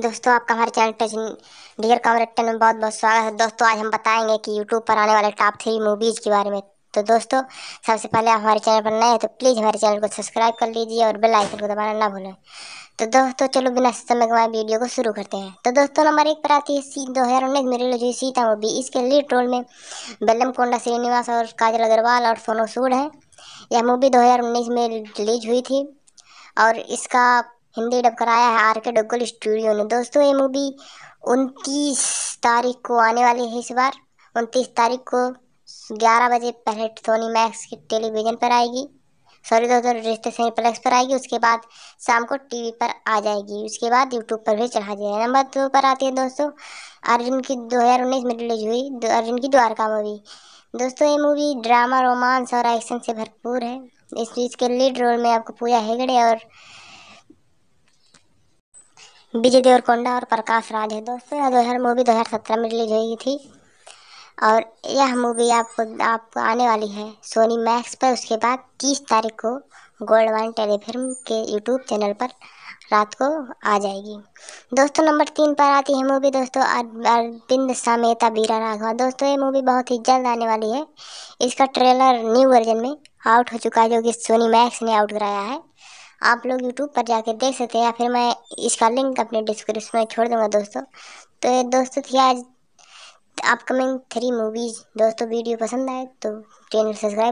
दोस्तों आपका हमारे चैनल टच डियर कवर एक्टर में बहुत बहुत स्वागत है दोस्तों आज हम बताएंगे कि यूट्यूब पर आने वाले टॉप थ्री मूवीज़ के बारे में तो दोस्तों सबसे पहले आप हमारे चैनल पर नए हैं तो प्लीज़ हमारे चैनल को सब्सक्राइब कर लीजिए और बेल आइकन को दबाना ना भूलें तो दोस्तों चलो बिना समय गवाए वीडियो को शुरू करते हैं तो दोस्तों नंबर एक पर आती है सी दो हज़ार उन्नीस में रिलीज हुई सीता मूवी इसके लीड रोल में बेलम कोंडा श्रीनिवास और काजल अग्रवाल और सोनू सूड हैं यह मूवी उन्नीस में रिलीज हुई थी और इसका हिंदी डब कराया है आर के डोगल स्टूडियो ने दोस्तों ये मूवी उनतीस तारीख को आने वाली है इस बार उनतीस तारीख को ग्यारह बजे पहले सोनी मैक्स की टेलीविज़न पर आएगी सॉरी दोस्तों रिश्ते सही प्लेक्स पर आएगी उसके बाद शाम को टीवी पर आ जाएगी उसके बाद यूट्यूब पर भी चढ़ा जाएगा नंबर दो पर आती है दोस्तों अर्जुन की 2019 में रिलीज हुई अर्जुन की द्वारका मूवी दोस्तों ये मूवी ड्रामा रोमांस और एक्शन से भरपूर है इस चीज़ के लीड रोल में आपको पूजा हेगड़े और विजय देवरकोंडा और प्रकाश राज है दोस्तों यह दो हज़ार मूवी दो हज़ार सत्रह में रिलीज हुई थी और यह मूवी आपको आपको आने वाली है सोनी मैक्स पर उसके बाद तीस तारीख को गोल्ड वन टेलीफिल्म के यूट्यूब चैनल पर रात को आ जाएगी दोस्तों नंबर तीन पर आती है मूवी दोस्तों अरविंद समेत बीरा राघवा दोस्तों ये मूवी बहुत ही जल्द आने वाली है इसका ट्रेलर न्यू वर्जन में आउट हो चुका है जो कि सोनी मैक्स ने आउट कराया है आप लोग यूट्यूब पर जाके देख सकते हैं या फिर मैं इसका लिंक अपने डिस्क्रिप्शन में छोड़ दूंगा दोस्तों तो दोस्तों थी आज अपकमिंग थ्री मूवीज़ दोस्तों वीडियो पसंद आए तो चैनल सब्सक्राइब